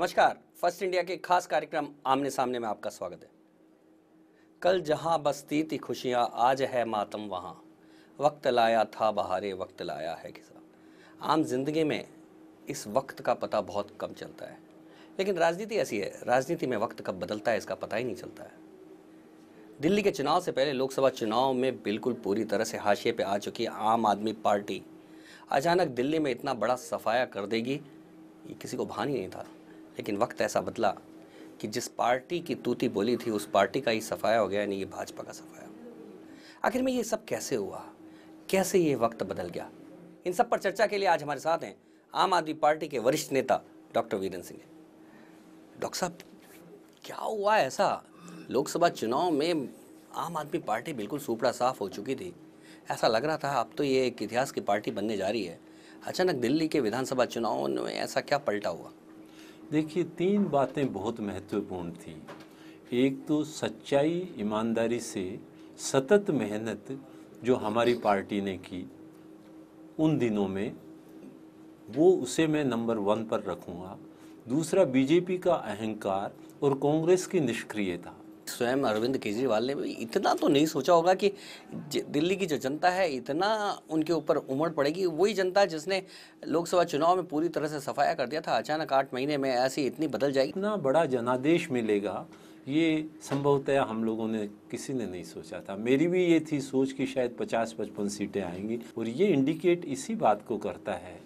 नमस्कार first India के खास कार्यक्रम आमने सामने में आपका स्वागत है कल जहां बसती थी खुशियां आज है मातम वहां वक्त लाया था बहारे वक्त लाया है कि आम जिंदगी में इस वक्त का पता बहुत कम चलता है लेकिन राजनीति ऐसी है राजनीति में वक्त कब बदलता है इसका पता ही नहीं चलता है दिल्ली के चुनाव से पहले लोकसभा चुनाव में बिल्कुल पूरी तरह से हाशिए पे आ चुकी आम आदमी पार्टी अचानक दिल्ली में इतना बड़ा सफाया कर देगी ये किसी को भान ही नहीं था लेकिन वक्त ऐसा बदला कि जिस पार्टी की तूती बोली थी उस पार्टी का ही सफाया हो गया यानी ये भाजपा का सफाया आखिर में ये सब कैसे हुआ कैसे ये वक्त बदल गया इन सब पर चर्चा के लिए आज हमारे साथ हैं आम आदमी पार्टी के वरिष्ठ नेता डॉक्टर वीरेंद्र सिंह डॉक्टर साहब क्या हुआ ऐसा लोकसभा चुनाव में आम आदमी पार्टी बिल्कुल सुपड़ा साफ हो चुकी थी ऐसा लग रहा था अब तो ये एक इतिहास की पार्टी बनने जा रही है अचानक दिल्ली के विधानसभा चुनाव में ऐसा क्या पलटा हुआ देखिए तीन बातें बहुत महत्वपूर्ण थी एक तो सच्चाई ईमानदारी से सतत मेहनत जो हमारी पार्टी ने की उन दिनों में वो उसे मैं नंबर वन पर रखूँगा दूसरा बीजेपी का अहंकार और कांग्रेस की निष्क्रियता स्वयं अरविंद केजरीवाल ने भी इतना तो नहीं सोचा होगा कि दिल्ली की जो जनता है इतना उनके ऊपर उमड़ पड़ेगी वही जनता जिसने लोकसभा चुनाव में पूरी तरह से सफाया कर दिया था अचानक आठ महीने में ऐसी इतनी बदल जाएगी इतना बड़ा जनादेश मिलेगा ये संभवतया हम लोगों ने किसी ने नहीं सोचा था मेरी भी ये थी सोच कि शायद पचास पचपन सीटें आएंगी और ये इंडिकेट इसी बात को करता है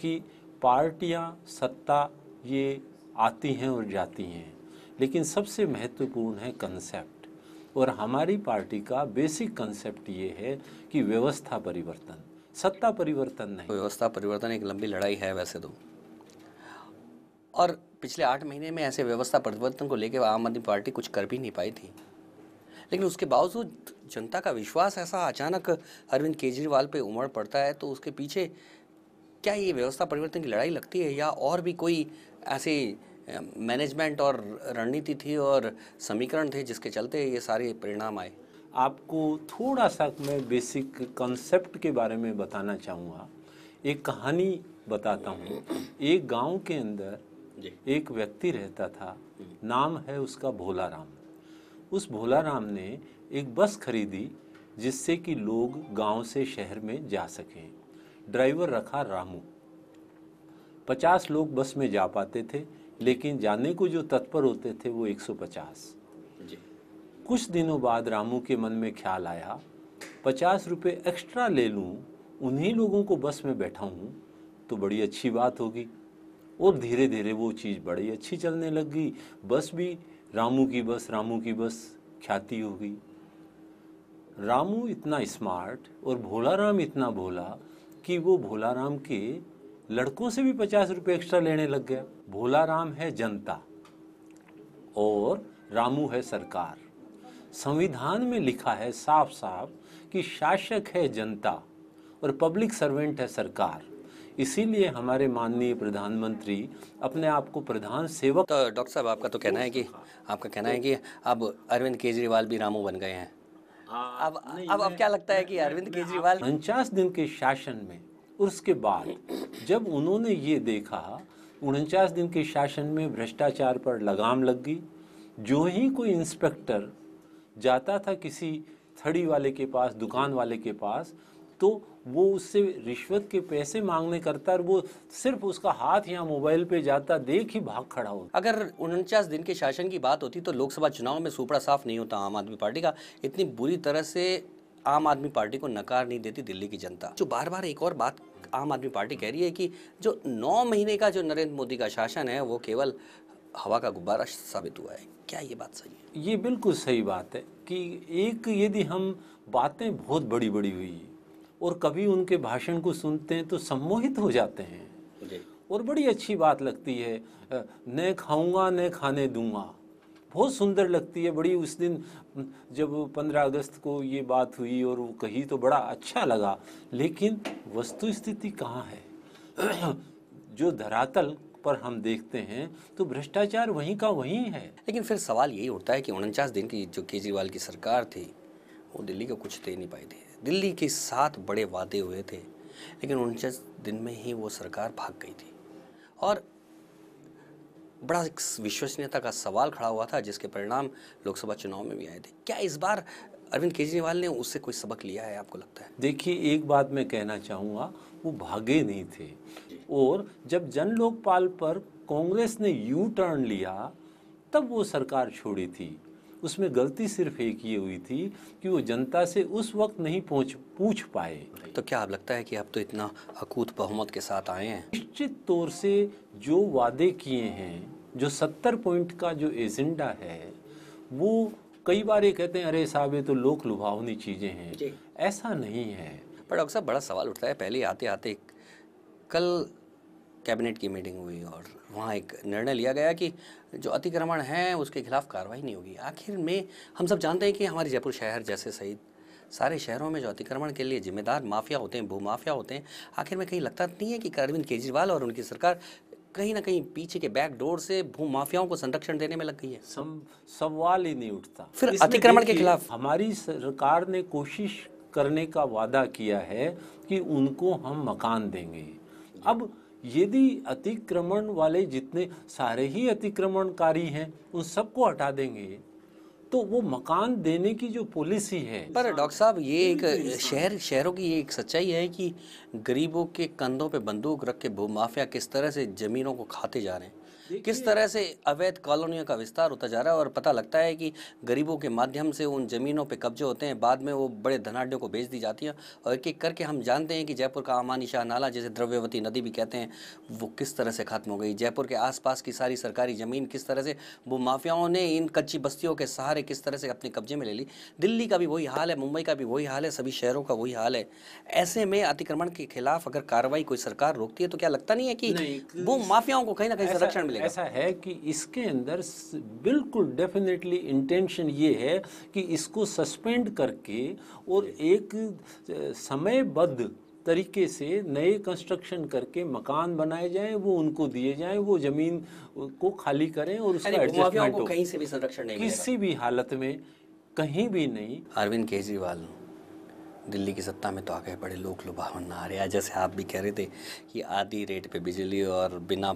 कि पार्टियाँ सत्ता ये आती हैं और जाती हैं लेकिन सबसे महत्वपूर्ण है कंसेप्ट और हमारी पार्टी का बेसिक कंसेप्ट ये है कि व्यवस्था परिवर्तन सत्ता परिवर्तन नहीं व्यवस्था परिवर्तन एक लंबी लड़ाई है वैसे तो और पिछले आठ महीने में ऐसे व्यवस्था परिवर्तन को लेकर आम आदमी पार्टी कुछ कर भी नहीं पाई थी लेकिन उसके बावजूद जनता का विश्वास ऐसा अचानक अरविंद केजरीवाल पे उमड़ पड़ता है तो उसके पीछे क्या ये व्यवस्था परिवर्तन की लड़ाई लगती है या और भी कोई ऐसे मैनेजमेंट और रणनीति थी और समीकरण थे जिसके चलते ये सारे परिणाम आए आपको थोड़ा सा मैं बेसिक कॉन्सेप्ट के बारे में बताना चाहूँगा एक कहानी बताता हूँ एक गांव के अंदर एक व्यक्ति रहता था हम्म। नाम है उसका भोला राम उस भोला राम ने एक बस खरीदी जिससे कि लोग गांव से शहर में जा सकें ड्राइवर रखा रामू पचास लोग बस में जा पाते थे लेकिन जाने को जो तत्पर होते थे वो 150 जी कुछ दिनों बाद रामू के मन में ख्याल आया पचास रुपये एक्स्ट्रा ले लूँ उन्हीं लोगों को बस में बैठाऊँ तो बड़ी अच्छी बात होगी और धीरे धीरे वो चीज़ बड़ी अच्छी चलने लग गई बस भी रामू की बस रामू की बस ख्याति हो गई रामू इतना स्मार्ट और भोला राम इतना भोला कि वो भोला राम के लड़कों से भी पचास रुपये एक्स्ट्रा लेने लग गया भोला राम है जनता और रामू है सरकार संविधान में लिखा है साफ साफ कि शासक है जनता और पब्लिक सर्वेंट है सरकार इसीलिए हमारे माननीय प्रधानमंत्री अपने आप को प्रधान सेवक तो डॉक्टर साहब आपका तो कहना है कि आपका कहना है कि अब अरविंद केजरीवाल भी रामू बन गए हैं हाँ, अब अब अब क्या लगता है कि अरविंद केजरीवाल उनचास दिन के शासन में उसके बाद जब उन्होंने ये देखा उनचास दिन के शासन में भ्रष्टाचार पर लगाम लग गई जो ही कोई इंस्पेक्टर जाता था किसी थड़ी वाले के पास दुकान वाले के पास तो वो उससे रिश्वत के पैसे मांगने करता और वो सिर्फ उसका हाथ या मोबाइल पे जाता देख ही भाग खड़ा होता अगर उनचास दिन के शासन की बात होती तो लोकसभा चुनाव में सुपड़ा साफ नहीं होता आम आदमी पार्टी का इतनी बुरी तरह से आम आदमी पार्टी को नकार नहीं देती दिल्ली की जनता जो बार बार एक और बात आम आदमी पार्टी कह रही है कि जो नौ महीने का जो नरेंद्र मोदी का शासन है वो केवल हवा का गुब्बारा साबित हुआ है क्या ये बात सही है ये बिल्कुल सही बात है कि एक यदि हम बातें बहुत बड़ी बड़ी हुई और कभी उनके भाषण को सुनते हैं तो सम्मोहित हो जाते हैं और बड़ी अच्छी बात लगती है न खाऊंगा न खाने दूंगा बहुत सुंदर लगती है बड़ी उस दिन जब पंद्रह अगस्त को ये बात हुई और वो कही तो बड़ा अच्छा लगा लेकिन वस्तु स्थिति कहाँ है जो धरातल पर हम देखते हैं तो भ्रष्टाचार वहीं का वहीं है लेकिन फिर सवाल यही उठता है कि उनचास दिन की जो केजरीवाल की सरकार थी वो दिल्ली को कुछ दे नहीं पाई थी दिल्ली के साथ बड़े वादे हुए थे लेकिन उनचास दिन में ही वो सरकार भाग गई थी और बड़ा विश्वसनीयता का सवाल खड़ा हुआ था जिसके परिणाम लोकसभा चुनाव में भी आए थे क्या इस बार अरविंद केजरीवाल ने उससे कोई सबक लिया है आपको लगता है देखिए एक बात मैं कहना चाहूँगा वो भागे नहीं थे और जब जन लोकपाल पर कांग्रेस ने यू टर्न लिया तब वो सरकार छोड़ी थी उसमें गलती सिर्फ एक ये हुई थी कि वो जनता से उस वक्त नहीं पहुंच पूछ पाए तो क्या आप लगता है कि आप तो इतना अकूत बहुमत के साथ आए हैं निश्चित तौर से जो वादे किए हैं जो सत्तर पॉइंट का जो एजेंडा है वो कई बार ये कहते हैं अरे साहब ये तो लोक लुभावनी चीज़ें हैं ऐसा नहीं है पर डॉक्टर साहब बड़ा सवाल उठता है पहले आते आते कल कैबिनेट की मीटिंग हुई और वहाँ एक निर्णय लिया गया कि जो अतिक्रमण है उसके खिलाफ कार्रवाई नहीं होगी आखिर में हम सब जानते हैं कि हमारे जयपुर शहर जैसे सहित सारे शहरों में जो अतिक्रमण के लिए जिम्मेदार माफिया होते हैं भूमाफिया होते हैं आखिर में कहीं लगता नहीं है कि अरविंद केजरीवाल और उनकी सरकार कहीं ना कहीं पीछे के बैक डोर से माफियाओं को संरक्षण देने में लग गई है सम, सवाल ही नहीं उठता फिर अतिक्रमण के खिलाफ हमारी सरकार ने कोशिश करने का वादा किया है कि उनको हम मकान देंगे अब यदि अतिक्रमण वाले जितने सारे ही अतिक्रमणकारी हैं उन सबको हटा देंगे तो वो मकान देने की जो पॉलिसी है पर डॉक्टर साहब ये एक शहर शहरों की ये एक सच्चाई है कि गरीबों के कंधों पे बंदूक रख के माफिया किस तरह से ज़मीनों को खाते जा रहे हैं किस तरह से अवैध कॉलोनियों का विस्तार होता जा रहा है और पता लगता है कि गरीबों के माध्यम से उन ज़मीनों पर कब्जे होते हैं बाद में वो बड़े धनाढ़ियों को बेच दी जाती हैं और एक एक करके हम जानते हैं कि जयपुर का अमानी शाह नाला जिसे द्रव्यवती नदी भी कहते हैं वो किस तरह से ख़त्म हो गई जयपुर के आसपास की सारी सरकारी ज़मीन किस तरह से वो माफियाओं ने इन कच्ची बस्तियों के सहारे किस तरह से अपने कब्जे में ले ली दिल्ली का भी वही हाल है मुंबई का भी वही हाल है सभी शहरों का वही हाल है ऐसे में अतिक्रमण के खिलाफ अगर कार्रवाई कोई सरकार रोकती है तो क्या लगता नहीं है कि वो माफियाओं को कहीं ना कहीं संरक्षण चलेगा ऐसा है कि इसके अंदर बिल्कुल डेफिनेटली इंटेंशन ये है कि इसको सस्पेंड करके और एक समयबद्ध तरीके से नए कंस्ट्रक्शन करके मकान बनाए जाएं वो उनको दिए जाएं वो जमीन को खाली करें और उसका एडजस्टमेंट कहीं से भी संरक्षण नहीं किसी भी हालत में कहीं भी नहीं अरविंद केजरीवाल दिल्ली की सत्ता में तो आगे बड़े लोक लुभावन आ रहे हैं जैसे आप भी कह रहे थे कि आधी रेट पे बिजली और बिना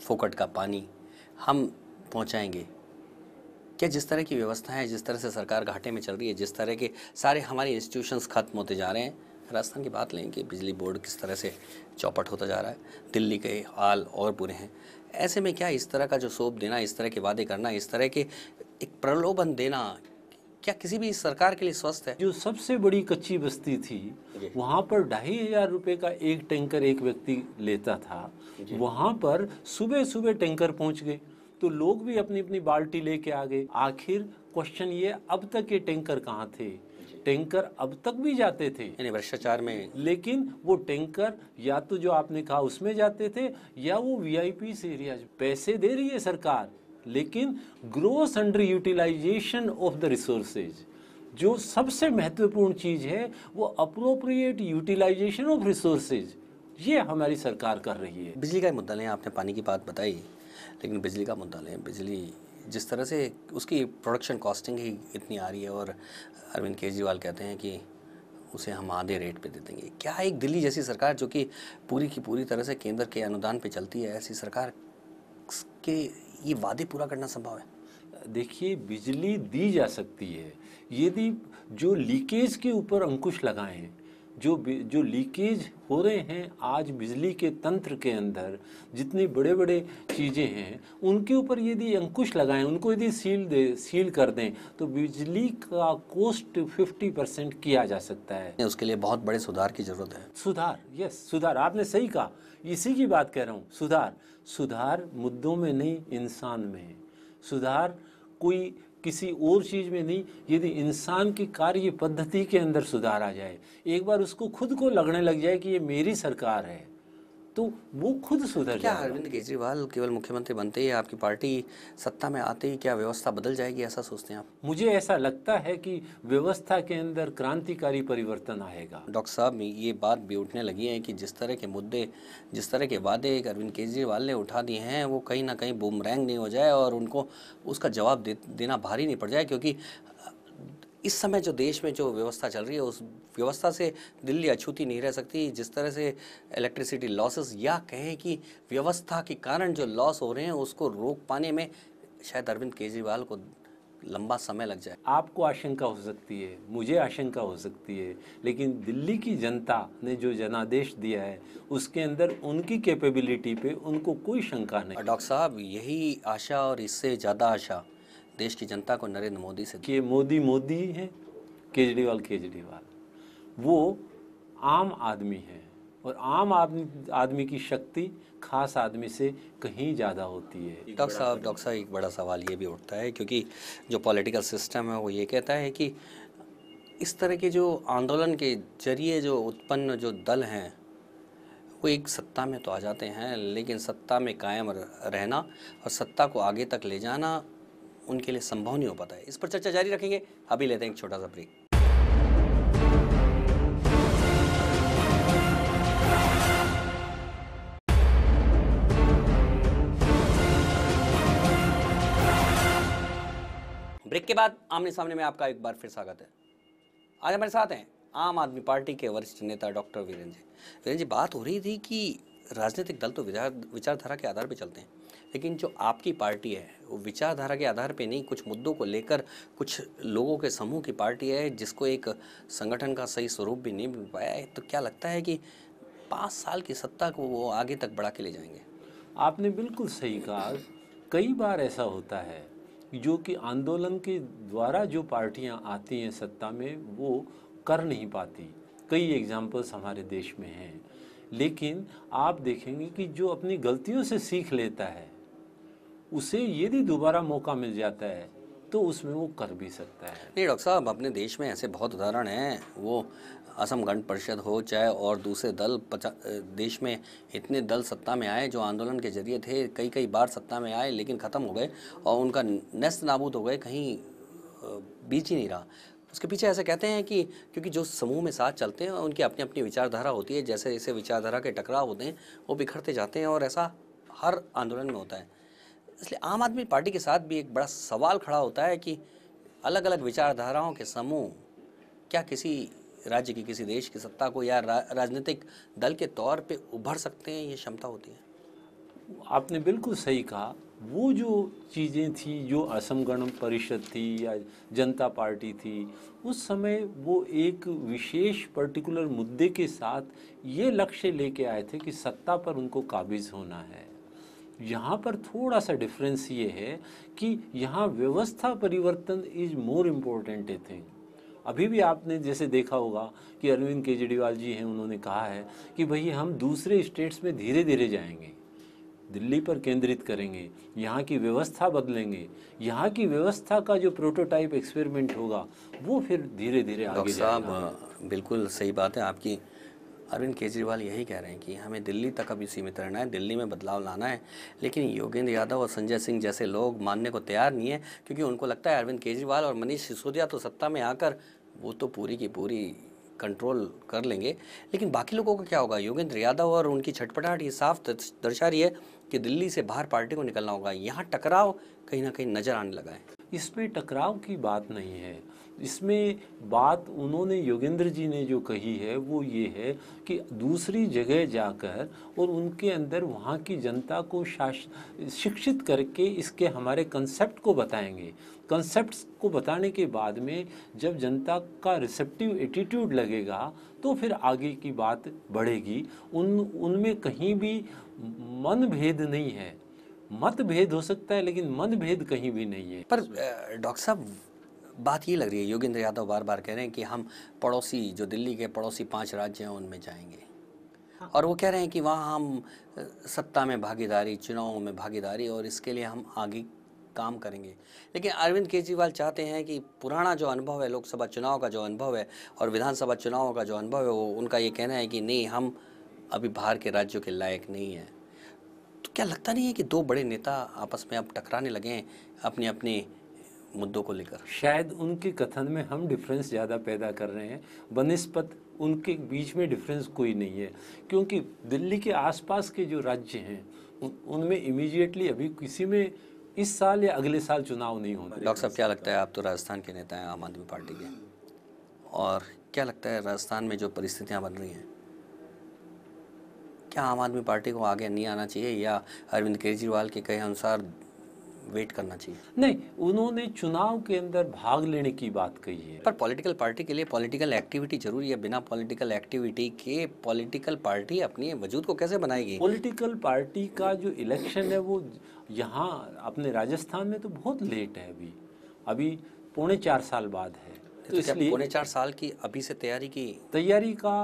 फोकट का पानी हम पहुंचाएंगे क्या जिस तरह की व्यवस्था है जिस तरह से सरकार घाटे में चल रही है जिस तरह के सारे हमारे इंस्टीट्यूशंस ख़त्म होते जा रहे हैं राजस्थान की बात लें कि बिजली बोर्ड किस तरह से चौपट होता जा रहा है दिल्ली के हाल और बुरे हैं ऐसे में क्या इस तरह का जो सोप देना इस तरह के वादे करना इस तरह के एक प्रलोभन देना क्या किसी भी सरकार के लिए स्वस्थ है जो सबसे बड़ी कच्ची बस्ती थी वहाँ पर ढाई हजार रुपये का एक टैंकर एक व्यक्ति लेता था वहां पर सुबह सुबह टैंकर पहुंच गए तो लोग भी अपनी अपनी बाल्टी लेके आ गए आखिर क्वेश्चन ये अब तक ये टैंकर कहाँ थे टैंकर अब तक भी जाते थे यानी भ्रष्टाचार में लेकिन वो टैंकर या तो जो आपने कहा उसमें जाते थे या वो वीआईपी से एरिया पैसे दे रही है सरकार लेकिन gross under utilization of the resources जो सबसे महत्वपूर्ण चीज़ है वो अप्रोप्रिएट यूटिलाइजेशन ऑफ रिसोर्सेज ये हमारी सरकार कर रही है बिजली का मुद्दा लें आपने पानी की बात बताई लेकिन बिजली का मुद्दा लें बिजली जिस तरह से उसकी प्रोडक्शन कॉस्टिंग ही इतनी आ रही है और अरविंद केजरीवाल कहते हैं कि उसे हम आधे रेट पे दे देंगे क्या एक दिल्ली जैसी सरकार जो कि पूरी की पूरी तरह से केंद्र के अनुदान पे चलती है ऐसी सरकार के ये वादे पूरा करना संभव है देखिए बिजली दी जा सकती है यदि जो लीकेज के ऊपर अंकुश लगाएं जो जो लीकेज हो रहे हैं आज बिजली के तंत्र के अंदर जितनी बड़े बड़े चीज़ें हैं उनके ऊपर यदि अंकुश लगाएं उनको यदि सील दे सील कर दें तो बिजली का कोस्ट 50 परसेंट किया जा सकता है उसके लिए बहुत बड़े सुधार की ज़रूरत है सुधार यस सुधार आपने सही कहा इसी की बात कह रहा हूँ सुधार सुधार मुद्दों में नहीं इंसान में है सुधार कोई किसी और चीज़ में नहीं यदि इंसान की कार्य पद्धति के अंदर सुधार आ जाए एक बार उसको खुद को लगने लग जाए कि ये मेरी सरकार है तो वो खुद सुधर क्या अरविंद केजरीवाल केवल मुख्यमंत्री बनते ही आपकी पार्टी सत्ता में आते ही क्या व्यवस्था बदल जाएगी ऐसा सोचते हैं आप मुझे ऐसा लगता है कि व्यवस्था के अंदर क्रांतिकारी परिवर्तन आएगा डॉक्टर साहब ये बात भी उठने लगी है कि जिस तरह के मुद्दे जिस तरह के वादे अरविंद केजरीवाल ने उठा दिए हैं वो कहीं ना कहीं बुमरैंग नहीं हो जाए और उनको उसका जवाब दे, देना भारी नहीं पड़ जाए क्योंकि इस समय जो देश में जो व्यवस्था चल रही है उस व्यवस्था से दिल्ली अछूती नहीं रह सकती जिस तरह से इलेक्ट्रिसिटी लॉसेस या कहें कि व्यवस्था के कारण जो लॉस हो रहे हैं उसको रोक पाने में शायद अरविंद केजरीवाल को लंबा समय लग जाए आपको आशंका हो सकती है मुझे आशंका हो सकती है लेकिन दिल्ली की जनता ने जो जनादेश दिया है उसके अंदर उनकी कैपेबिलिटी पे उनको कोई शंका नहीं डॉक्टर साहब यही आशा और इससे ज़्यादा आशा देश की जनता को नरेंद्र मोदी से कि मोदी मोदी है केजरीवाल केजरीवाल वो आम आदमी है और आम आदमी आदमी की शक्ति खास आदमी से कहीं ज़्यादा होती है डॉक्टर साहब डॉक्टर साहब एक बड़ा सवाल ये भी उठता है क्योंकि जो पॉलिटिकल सिस्टम है वो ये कहता है कि इस तरह के जो आंदोलन के जरिए जो उत्पन्न जो दल हैं वो एक सत्ता में तो आ जाते हैं लेकिन सत्ता में कायम रहना और सत्ता को आगे तक ले जाना उनके लिए संभव नहीं हो पाता है इस पर चर्चा जारी रखेंगे अभी लेते हैं एक छोटा सा ब्रेक ब्रेक के बाद आमने सामने में आपका एक बार फिर स्वागत है आज हमारे साथ हैं आम आदमी पार्टी के वरिष्ठ नेता डॉक्टर वीरेंद्र जी वीरेंद्र जी बात हो रही थी कि राजनीतिक दल तो विचारधारा के आधार पर चलते हैं लेकिन जो आपकी पार्टी है वो विचारधारा के आधार पे नहीं कुछ मुद्दों को लेकर कुछ लोगों के समूह की पार्टी है जिसको एक संगठन का सही स्वरूप भी नहीं मिल पाया है तो क्या लगता है कि पाँच साल की सत्ता को वो आगे तक बढ़ा के ले जाएंगे आपने बिल्कुल सही कहा कई बार ऐसा होता है जो कि आंदोलन के द्वारा जो पार्टियां आती हैं सत्ता में वो कर नहीं पाती कई एग्जाम्पल्स हमारे देश में हैं लेकिन आप देखेंगे कि जो अपनी गलतियों से सीख लेता है उसे यदि दोबारा मौका मिल जाता है तो उसमें वो कर भी सकता है नहीं डॉक्टर साहब अपने देश में ऐसे बहुत उदाहरण हैं वो असम गण परिषद हो चाहे और दूसरे दल पचा देश में इतने दल सत्ता में आए जो आंदोलन के जरिए थे कई कई बार सत्ता में आए लेकिन ख़त्म हो गए और उनका नस्त नाबूद हो गए कहीं बीच ही नहीं रहा उसके पीछे ऐसे कहते हैं कि क्योंकि जो समूह में साथ चलते हैं उनकी अपनी अपनी विचारधारा होती है जैसे जैसे विचारधारा के टकराव होते हैं वो बिखरते जाते हैं और ऐसा हर आंदोलन में होता है इसलिए आम आदमी पार्टी के साथ भी एक बड़ा सवाल खड़ा होता है कि अलग अलग विचारधाराओं के समूह क्या किसी राज्य की किसी देश की सत्ता को या रा, राजनीतिक दल के तौर पे उभर सकते हैं ये क्षमता होती है आपने बिल्कुल सही कहा वो जो चीज़ें थी जो असम गण परिषद थी या जनता पार्टी थी उस समय वो एक विशेष पर्टिकुलर मुद्दे के साथ ये लक्ष्य लेके आए थे कि सत्ता पर उनको काबिज होना है यहाँ पर थोड़ा सा डिफरेंस ये है कि यहाँ व्यवस्था परिवर्तन is more important a thing अभी भी आपने जैसे देखा होगा कि अरविंद केजरीवाल जी हैं उन्होंने कहा है कि भाई हम दूसरे स्टेट्स में धीरे धीरे जाएंगे दिल्ली पर केंद्रित करेंगे यहाँ की व्यवस्था बदलेंगे यहाँ की व्यवस्था का जो प्रोटोटाइप एक्सपेरिमेंट होगा वो फिर धीरे धीरे आगे साहब बिल्कुल सही बात है आपकी अरविंद केजरीवाल यही कह रहे हैं कि हमें दिल्ली तक अभी सीमित रहना है दिल्ली में बदलाव लाना है लेकिन योगेंद्र यादव और संजय सिंह जैसे लोग मानने को तैयार नहीं है क्योंकि उनको लगता है अरविंद केजरीवाल और मनीष सिसोदिया तो सत्ता में आकर वो तो पूरी की पूरी कंट्रोल कर लेंगे लेकिन बाकी लोगों का क्या होगा योगेंद्र यादव और उनकी छटपटाहट ये साफ दर्शा रही है कि दिल्ली से बाहर पार्टी को निकलना होगा यहाँ टकराव कहीं ना कहीं नजर आने लगा है इसमें टकराव की बात नहीं है इसमें बात उन्होंने योगेंद्र जी ने जो कही है वो ये है कि दूसरी जगह जाकर और उनके अंदर वहाँ की जनता को शिक्षित करके इसके हमारे कंसेप्ट को बताएंगे कंसेप्ट को बताने के बाद में जब जनता का रिसेप्टिव एटीट्यूड लगेगा तो फिर आगे की बात बढ़ेगी उन उनमें कहीं भी मन भेद नहीं है मतभेद हो सकता है लेकिन मन भेद कहीं भी नहीं है पर डॉक्टर साहब बात ये लग रही है योगेंद्र यादव बार बार कह रहे हैं कि हम पड़ोसी जो दिल्ली के पड़ोसी पाँच राज्य हैं उनमें जाएंगे हाँ। और वो कह रहे हैं कि वहाँ हम सत्ता में भागीदारी चुनावों में भागीदारी और इसके लिए हम आगे काम करेंगे लेकिन अरविंद केजरीवाल चाहते हैं कि पुराना जो अनुभव है लोकसभा चुनाव का जो अनुभव है और विधानसभा चुनाव का जो अनुभव है वो उनका ये कहना है कि नहीं हम अभी बाहर के राज्यों के लायक नहीं हैं तो क्या लगता नहीं है कि दो बड़े नेता आपस में अब टकराने लगे हैं अपने अपने मुद्दों को लेकर शायद उनके कथन में हम डिफरेंस ज़्यादा पैदा कर रहे हैं बनस्पत उनके बीच में डिफरेंस कोई नहीं है क्योंकि दिल्ली के आसपास के जो राज्य हैं उनमें इमीडिएटली अभी किसी में इस साल या अगले साल चुनाव नहीं होंगे डॉक्टर साहब क्या लगता है आप तो राजस्थान के नेता हैं आम आदमी पार्टी के और क्या लगता है राजस्थान में जो परिस्थितियाँ बन रही हैं क्या आम आदमी पार्टी को आगे नहीं आना चाहिए या अरविंद केजरीवाल के कहे अनुसार वेट करना चाहिए नहीं उन्होंने चुनाव के अंदर भाग लेने की बात कही है पर पॉलिटिकल पार्टी के लिए पॉलिटिकल एक्टिविटी जरूरी है बिना पॉलिटिकल एक्टिविटी के पॉलिटिकल पार्टी अपनी वजूद को कैसे बनाएगी पॉलिटिकल पार्टी का जो इलेक्शन है वो यहाँ अपने राजस्थान में तो बहुत लेट है अभी अभी पौने चार साल बाद है तो इसलिए पौने चार साल की अभी से तैयारी की तैयारी का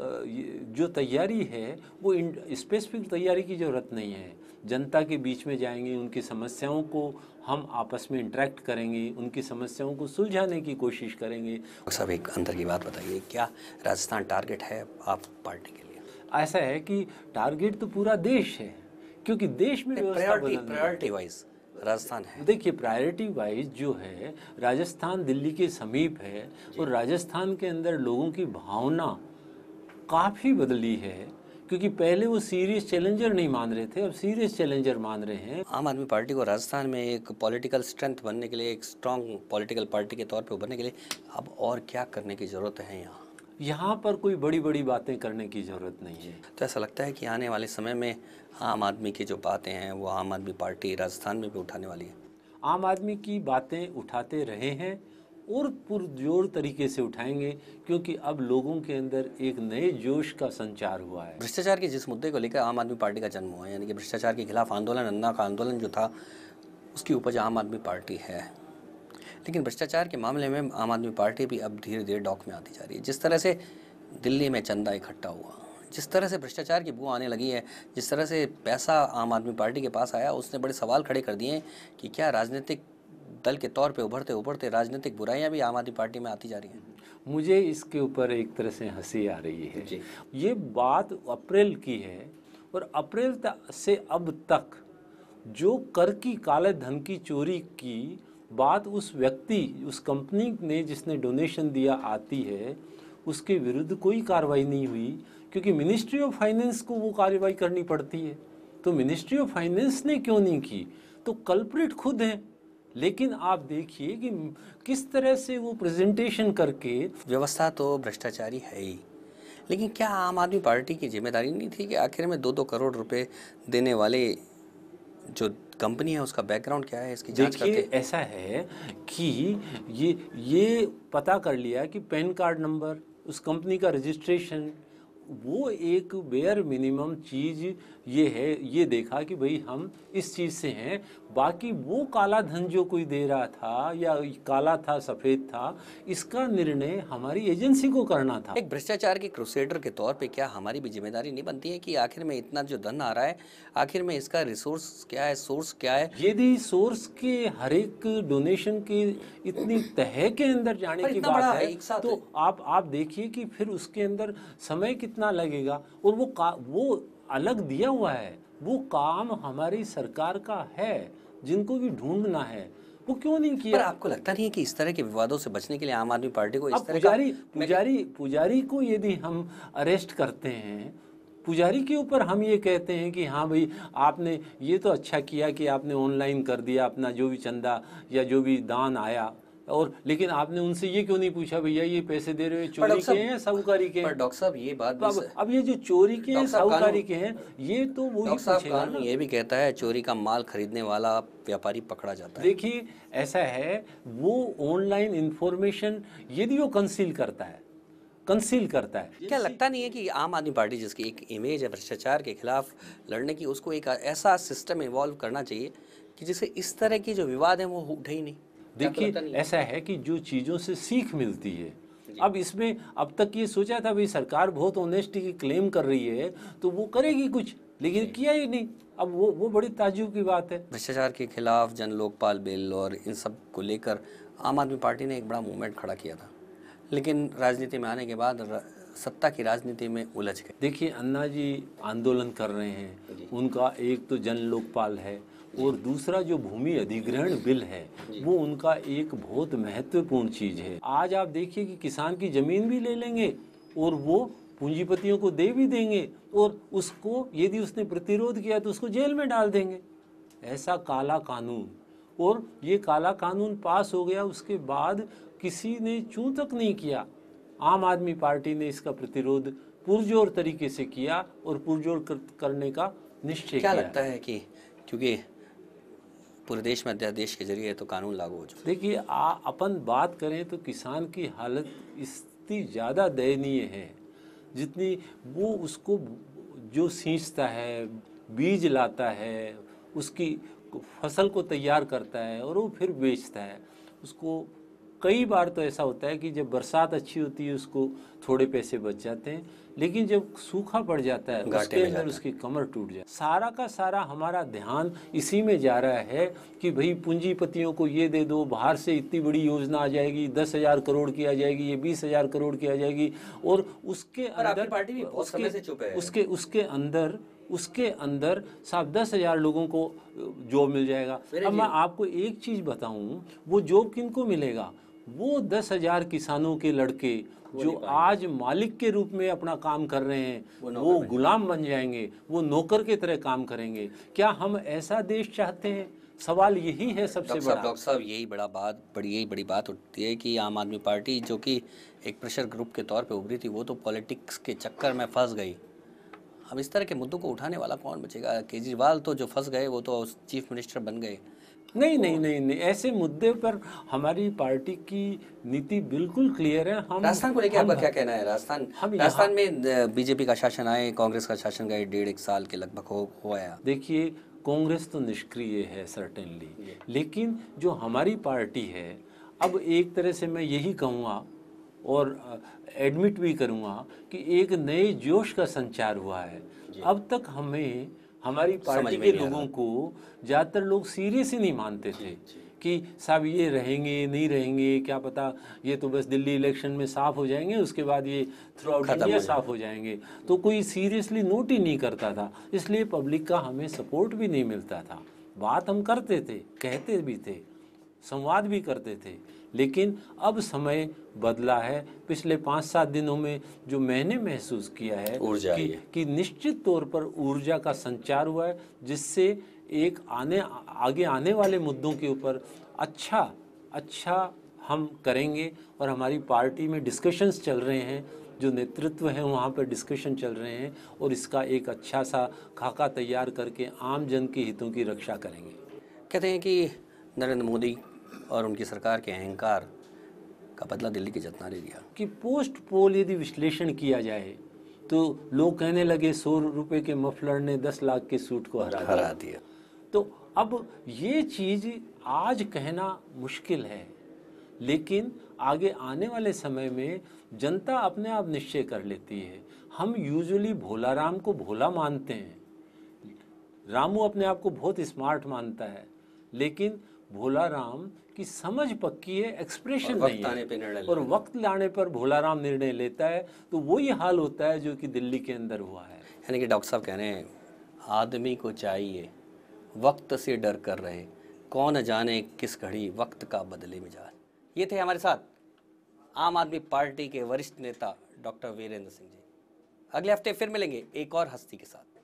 जो तैयारी है वो स्पेसिफिक तैयारी की ज़रूरत नहीं है जनता के बीच में जाएंगे उनकी समस्याओं को हम आपस में इंटरेक्ट करेंगे उनकी समस्याओं को सुलझाने की कोशिश करेंगे सब एक अंदर की बात बताइए क्या राजस्थान टारगेट है आप पार्टी के लिए ऐसा है कि टारगेट तो पूरा देश है क्योंकि देश में प्रायोरिटी वाइज राजस्थान है देखिए प्रायोरिटी वाइज जो है राजस्थान दिल्ली के समीप है और राजस्थान के अंदर लोगों की भावना काफ़ी बदली है क्योंकि पहले वो सीरियस चैलेंजर नहीं मान रहे थे अब सीरियस चैलेंजर मान रहे हैं आम आदमी पार्टी को राजस्थान में एक पॉलिटिकल स्ट्रेंथ बनने के लिए एक स्ट्रांग पॉलिटिकल पार्टी के तौर पर उभरने के लिए अब और क्या करने की ज़रूरत है यहाँ यहाँ पर कोई बड़ी बड़ी बातें करने की ज़रूरत नहीं है तो ऐसा लगता है कि आने वाले समय में आम आदमी की जो बातें हैं वो आम आदमी पार्टी राजस्थान में भी उठाने वाली है आम आदमी की बातें उठाते रहे हैं और पुरजोर तरीके से उठाएंगे क्योंकि अब लोगों के अंदर एक नए जोश का संचार हुआ है भ्रष्टाचार के जिस मुद्दे को लेकर आम आदमी पार्टी का जन्म हुआ है यानी कि भ्रष्टाचार के खिलाफ आंदोलन अन्ना का आंदोलन जो था उसकी उपज आम आदमी पार्टी है लेकिन भ्रष्टाचार के मामले में आम आदमी पार्टी भी अब धीरे धीरे डॉक में आती जा रही है जिस तरह से दिल्ली में चंदा इकट्ठा हुआ जिस तरह से भ्रष्टाचार की बू आने लगी है जिस तरह से पैसा आम आदमी पार्टी के पास आया उसने बड़े सवाल खड़े कर दिए हैं कि क्या राजनीतिक दल के तौर पे उभरते उभरते राजनीतिक बुराइयां भी आम आदमी पार्टी में आती जा रही हैं मुझे इसके ऊपर एक तरह से हंसी आ रही है ये बात अप्रैल की है और अप्रैल से अब तक जो कर की काले धन की चोरी की बात उस व्यक्ति उस कंपनी ने जिसने डोनेशन दिया आती है उसके विरुद्ध कोई कार्रवाई नहीं हुई क्योंकि मिनिस्ट्री ऑफ फाइनेंस को वो कार्रवाई करनी पड़ती है तो मिनिस्ट्री ऑफ फाइनेंस ने क्यों नहीं की तो कल्प्रिट खुद हैं लेकिन आप देखिए कि किस तरह से वो प्रेजेंटेशन करके व्यवस्था तो भ्रष्टाचारी है ही लेकिन क्या आम आदमी पार्टी की जिम्मेदारी नहीं थी कि आखिर में दो दो करोड़ रुपए देने वाले जो कंपनी है उसका बैकग्राउंड क्या है इसकी जांच करते ऐसा है कि ये ये पता कर लिया कि पैन कार्ड नंबर उस कंपनी का रजिस्ट्रेशन वो एक बेयर मिनिमम चीज़ ये है ये देखा कि भाई हम इस चीज़ से हैं बाकी वो काला धन जो कोई दे रहा था या काला था सफ़ेद था इसका निर्णय हमारी एजेंसी को करना था एक भ्रष्टाचार के क्रुसेडर के तौर पे क्या हमारी भी जिम्मेदारी नहीं बनती है कि आखिर में इतना जो धन आ रहा है आखिर में इसका रिसोर्स क्या है सोर्स क्या है यदि सोर्स के हर एक डोनेशन के इतनी तह के अंदर जाने की बात है तो आप आप देखिए कि फिर उसके अंदर समय कितना कितना लगेगा और वो का वो अलग दिया हुआ है वो काम हमारी सरकार का है जिनको भी ढूंढना है वो क्यों नहीं किया पर आपको लगता नहीं है कि इस तरह के विवादों से बचने के लिए आम आदमी पार्टी को इस तरह पुजारी का... पुजारी पुजारी को यदि हम अरेस्ट करते हैं पुजारी के ऊपर हम ये कहते हैं कि हाँ भाई आपने ये तो अच्छा किया कि आपने ऑनलाइन कर दिया अपना जो भी चंदा या जो भी दान आया और लेकिन आपने उनसे ये क्यों नहीं पूछा भैया ये पैसे दे रहे हो चोरी के हैं साहूकारी के डॉक्टर साहब ये बात तो अब, ये जो चोरी के हैं साहूकारी के हैं ये तो वो ये भी कहता है चोरी का माल खरीदने वाला व्यापारी पकड़ा जाता है देखिए ऐसा है वो ऑनलाइन इंफॉर्मेशन यदि वो कंसील करता है कंसील करता है क्या लगता नहीं है कि आम आदमी पार्टी जिसकी एक इमेज है भ्रष्टाचार के खिलाफ लड़ने की उसको एक ऐसा सिस्टम इवॉल्व करना चाहिए कि जिससे इस तरह की जो विवाद हैं वो उठे ही नहीं देखिए ऐसा है कि जो चीज़ों से सीख मिलती है अब इसमें अब तक ये सोचा था भाई सरकार बहुत ऑनेस्टी की क्लेम कर रही है तो वो करेगी कुछ लेकिन किया ही नहीं अब वो वो बड़ी ताजुब की बात है भ्रष्टाचार के खिलाफ जन लोकपाल बिल और इन सब को लेकर आम आदमी पार्टी ने एक बड़ा मूवमेंट खड़ा किया था लेकिन राजनीति में आने के बाद सत्ता की राजनीति में उलझ गए देखिए अन्ना जी आंदोलन कर रहे हैं उनका एक तो जन लोकपाल है और दूसरा जो भूमि अधिग्रहण बिल है वो उनका एक बहुत महत्वपूर्ण चीज है आज आप देखिए कि किसान की जमीन भी ले लेंगे और वो पूंजीपतियों को दे भी देंगे और उसको यदि उसने प्रतिरोध किया तो उसको जेल में डाल देंगे ऐसा काला कानून और ये काला कानून पास हो गया उसके बाद किसी ने चूं तक नहीं किया आम आदमी पार्टी ने इसका प्रतिरोध पुरजोर तरीके से किया और पुरजोर करने का निश्चय क्या किया। लगता है कि क्योंकि पूरे देश में अध्यादेश के जरिए तो कानून लागू हो चुका देखिए अपन बात करें तो किसान की हालत इतनी ज़्यादा दयनीय है जितनी वो उसको जो सींचता है बीज लाता है उसकी फसल को तैयार करता है और वो फिर बेचता है उसको कई बार तो ऐसा होता है कि जब बरसात अच्छी होती है उसको थोड़े पैसे बच जाते हैं लेकिन जब सूखा पड़ जाता है उसके अंदर उसकी कमर टूट जाए सारा का सारा हमारा ध्यान इसी में जा रहा है कि भाई पूंजीपतियों को ये दे दो बाहर से इतनी बड़ी योजना आ जाएगी दस हजार करोड़ की आ जाएगी ये बीस हजार करोड़ की आ जाएगी और उसके अंदर पार्टी भी उसके उसके उसके अंदर उसके अंदर साहब दस हजार लोगों को जॉब मिल जाएगा अब मैं आपको एक चीज बताऊं वो जॉब किनको मिलेगा वो दस हजार किसानों के लड़के जो आज मालिक के रूप में अपना काम कर रहे हैं वो, वो गुलाम बन जाएंगे वो नौकर के तरह काम करेंगे क्या हम ऐसा देश चाहते हैं सवाल यही है सबसे बड़ा डॉक्टर साहब यही बड़ा बात बड़ी यही बड़ी बात उठती है कि आम आदमी पार्टी जो कि एक प्रेशर ग्रुप के तौर पर उभरी थी वो तो पॉलिटिक्स के चक्कर में फंस गई अब इस तरह के मुद्दों को उठाने वाला कौन बचेगा केजरीवाल तो जो फंस गए वो तो चीफ मिनिस्टर बन गए नहीं नहीं नहीं नहीं ऐसे मुद्दे पर हमारी पार्टी की नीति बिल्कुल क्लियर है हम राजस्थान को लेकर आपका क्या कहना है राजस्थान हम राजस्थान में बीजेपी का शासन आए कांग्रेस का शासन गए डेढ़ एक साल के लगभग हो गया देखिए कांग्रेस तो निष्क्रिय है सर्टेनली लेकिन जो हमारी पार्टी है अब एक तरह से मैं यही कहूँगा और एडमिट भी करूँगा कि एक नए जोश का संचार हुआ है अब तक हमें हमारी पार्टी के लोगों को ज़्यादातर लोग सीरियस ही नहीं मानते थे कि साहब ये रहेंगे नहीं रहेंगे क्या पता ये तो बस दिल्ली इलेक्शन में साफ हो जाएंगे उसके बाद ये थ्रू आउट इंडिया साफ हो जाएंगे तो कोई सीरियसली नोट ही नहीं करता था इसलिए पब्लिक का हमें सपोर्ट भी नहीं मिलता था बात हम करते थे कहते भी थे संवाद भी करते थे लेकिन अब समय बदला है पिछले पाँच सात दिनों में जो मैंने महसूस किया है ऊर्जा कि, कि निश्चित तौर पर ऊर्जा का संचार हुआ है जिससे एक आने आगे आने वाले मुद्दों के ऊपर अच्छा अच्छा हम करेंगे और हमारी पार्टी में डिस्कशंस चल रहे हैं जो नेतृत्व है वहाँ पर डिस्कशन चल रहे हैं और इसका एक अच्छा सा खाका तैयार करके आम जन के हितों की रक्षा करेंगे कहते हैं कि नरेंद्र मोदी और उनकी सरकार के अहंकार का बदला दिल्ली की जनता ने लिया कि पोस्ट पोल यदि विश्लेषण किया जाए तो लोग कहने लगे सौ रुपए के मफलर ने दस लाख के सूट को हरा हरा दिया तो अब ये चीज़ आज कहना मुश्किल है लेकिन आगे आने वाले समय में जनता अपने आप निश्चय कर लेती है हम यूजुअली भोला राम को भोला मानते हैं रामू अपने आप को बहुत स्मार्ट मानता है लेकिन भोला राम कि समझ पक्की है एक्सप्रेशन नहीं है पे निर्णय और वक्त लाने पर भोलाराम निर्णय लेता है तो वही हाल होता है जो कि दिल्ली के अंदर हुआ है यानी कि डॉक्टर साहब कह रहे हैं आदमी को चाहिए वक्त से डर कर रहे कौन जाने किस घड़ी वक्त का बदले मिजाज ये थे हमारे साथ आम आदमी पार्टी के वरिष्ठ नेता डॉक्टर वीरेंद्र सिंह जी अगले हफ्ते फिर मिलेंगे एक और हस्ती के साथ